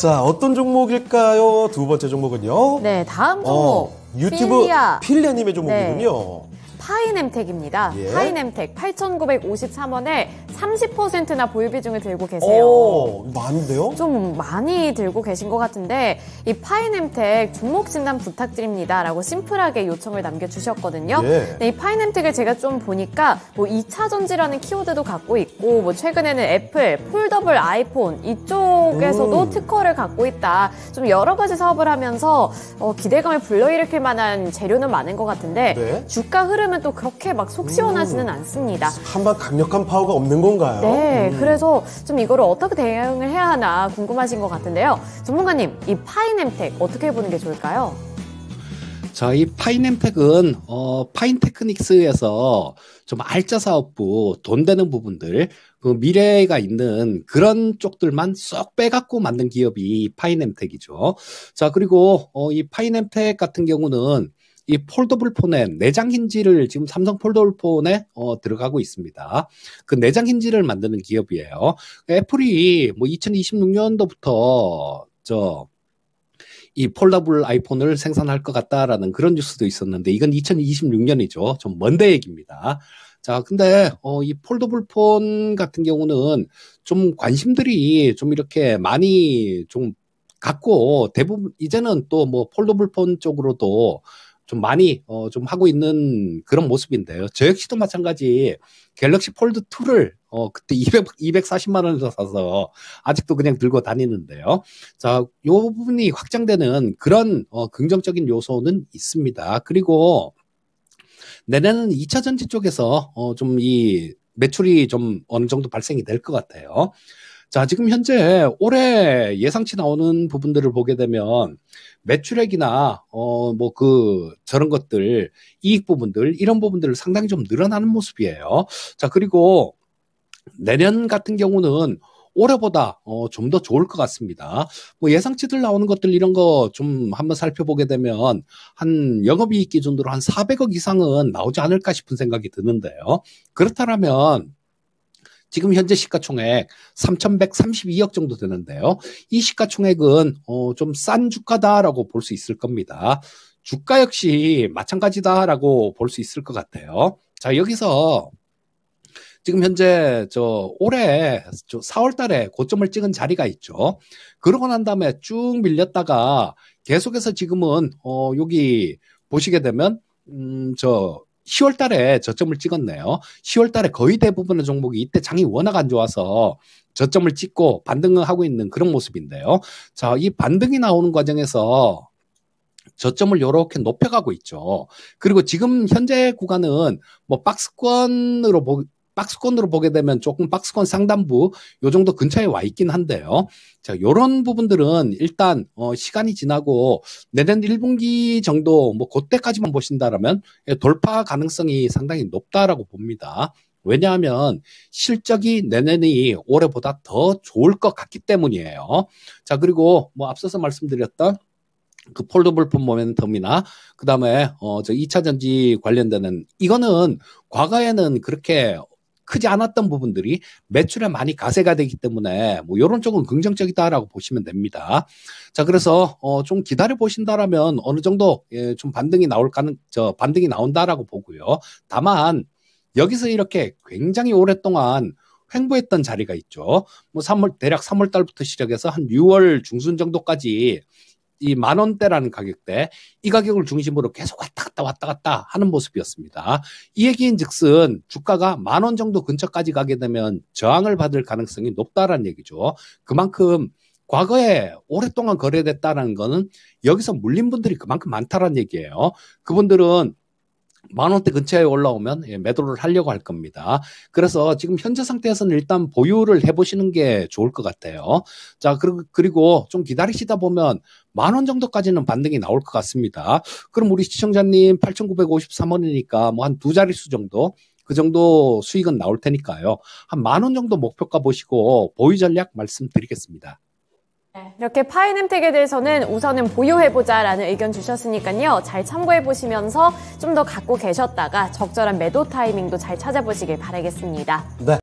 자, 어떤 종목일까요? 두 번째 종목은요. 네, 다음 종목. 어, 유튜브 필리아. 필리아님의 종목이군요. 네. 파인넴텍입니다 예. 파인넴텍 8,953원에 30%나 보유 비중을 들고 계세요. 오, 어, 많은데요? 좀 많이 들고 계신 것 같은데 이파인넴텍 종목 진단 부탁드립니다라고 심플하게 요청을 남겨주셨거든요. 예. 네, 이파인넴텍을 제가 좀 보니까 뭐 2차 전지라는 키워드도 갖고 있고 뭐 최근에는 애플, 폴더블 아이폰 이쪽에서도 음. 특허를 갖고 있다. 좀 여러 가지 사업을 하면서 어, 기대감을 불러일으킬 만한 재료는 많은 것 같은데 네. 주가 흐름 하면 또 그렇게 막 속 시원하지는 음. 않습니다. 한방 강력한 파워가 없는 건가요? 네, 음. 그래서 좀 이거를 어떻게 대응을 해야 하나 궁금하신 것 같은데요. 전문가님, 이 파인엠텍 어떻게 보는게 좋을까요? 자, 이 파인엠텍은 어, 파인테크닉스에서 좀 알짜 사업부 돈 되는 부분들 그 미래가 있는 그런 쪽들만 쏙 빼갖고 만든 기업이 파인엠텍이죠. 자, 그리고 어, 이 파인엠텍 같은 경우는 이 폴더블 폰의 내장 힌지를 지금 삼성 폴더블 폰에 어, 들어가고 있습니다. 그 내장 힌지를 만드는 기업이에요. 애플이 뭐 2026년도부터 저 이 폴더블 아이폰을 생산할 것 같다라는 그런 뉴스도 있었는데 이건 2026년이죠. 좀 먼데 얘기입니다. 자, 근데 어, 이 폴더블 폰 같은 경우는 좀 관심들이 좀 이렇게 많이 좀 갖고 대부분 이제는 또 뭐 폴더블 폰 쪽으로도 좀 많이 어, 좀 하고 있는 그런 모습인데요. 저 역시도 마찬가지 갤럭시 폴드 2를 어, 그때 200, 240만 원에서 사서 아직도 그냥 들고 다니는데요. 자, 요 부분이 확장되는 그런 어, 긍정적인 요소는 있습니다. 그리고 내년은 2차 전지 쪽에서 어, 좀 이 매출이 좀 어느 정도 발생이 될 것 같아요. 자, 지금 현재 올해 예상치 나오는 부분들을 보게 되면 매출액이나 어 뭐 그 저런 것들 이익 부분들 이런 부분들을 상당히 좀 늘어나는 모습이에요. 자, 그리고 내년 같은 경우는 올해보다 어, 좀더 좋을 것 같습니다. 뭐 예상치들 나오는 것들 이런 거 좀 한번 살펴보게 되면 한 영업이익 기준으로 한 400억 이상은 나오지 않을까 싶은 생각이 드는데요. 그렇다면 지금 현재 시가총액 3,132억 정도 되는데요. 이 시가총액은 어, 좀 싼 주가다라고 볼 수 있을 겁니다. 주가 역시 마찬가지다라고 볼 수 있을 것 같아요. 자, 여기서 지금 현재 저 올해 저 4월 달에 고점을 찍은 자리가 있죠. 그러고 난 다음에 쭉 밀렸다가 계속해서 지금은 어 여기 보시게 되면 음저 10월 달에 저점을 찍었네요. 10월 달에 거의 대부분의 종목이 이때 장이 워낙 안 좋아서 저점을 찍고 반등을 하고 있는 그런 모습인데요. 자, 이 반등이 나오는 과정에서 저점을 이렇게 높여가고 있죠. 그리고 지금 현재 구간은 뭐 박스권으로 보, 박스권으로 보게 되면 조금 박스권 상단부 요 정도 근처에 와 있긴 한데요. 자, 요런 부분들은 일단 어 시간이 지나고 내년 1분기 정도 뭐 그때까지만 보신다라면 예, 돌파 가능성이 상당히 높다라고 봅니다. 왜냐하면 실적이 내년이 올해보다 더 좋을 것 같기 때문이에요. 자, 그리고 뭐 앞서서 말씀드렸던 그 폴더블폰 모멘텀이나 그다음에 어저 2차 전지 관련되는 이거는 과거에는 그렇게 크지 않았던 부분들이 매출에 많이 가세가 되기 때문에 뭐 이런 쪽은 긍정적이다라고 보시면 됩니다. 자, 그래서 어, 좀 기다려 보신다라면 어느 정도 예, 좀 반등이 나올 가능, 저 반등이 나온다라고 보고요. 다만 여기서 이렇게 굉장히 오랫동안 횡보했던 자리가 있죠. 뭐 3월 대략 3월 달부터 시작해서 한 6월 중순 정도까지 이만 원대라는 가격대 이 가격을 중심으로 계속 왔다 갔다 왔다 갔다 하는 모습이었습니다. 이 얘기인즉슨 주가가 만 원 정도 근처까지 가게 되면 저항을 받을 가능성이 높다라는 얘기죠. 그만큼 과거에 오랫동안 거래됐다는 거는 여기서 물린 분들이 그만큼 많다라는 얘기예요. 그분들은 만 원대 근처에 올라오면 예, 매도를 하려고 할 겁니다. 그래서 지금 현재 상태에서는 일단 보유를 해보시는 게 좋을 것 같아요. 자 그리고, 그리고 좀 기다리시다 보면 만 원 정도까지는 반등이 나올 것 같습니다. 그럼 우리 시청자님 8,953원이니까 뭐 한 두 자릿수 정도 그 정도 수익은 나올 테니까요. 한 만 원 정도 목표가 보시고 보유 전략 말씀드리겠습니다. 네. 이렇게 파인 햄택에 대해서는 우선은 보유해보자라는 의견 주셨으니까요. 잘 참고해보시면서 좀 더 갖고 계셨다가 적절한 매도 타이밍도 잘 찾아보시길 바라겠습니다. 네.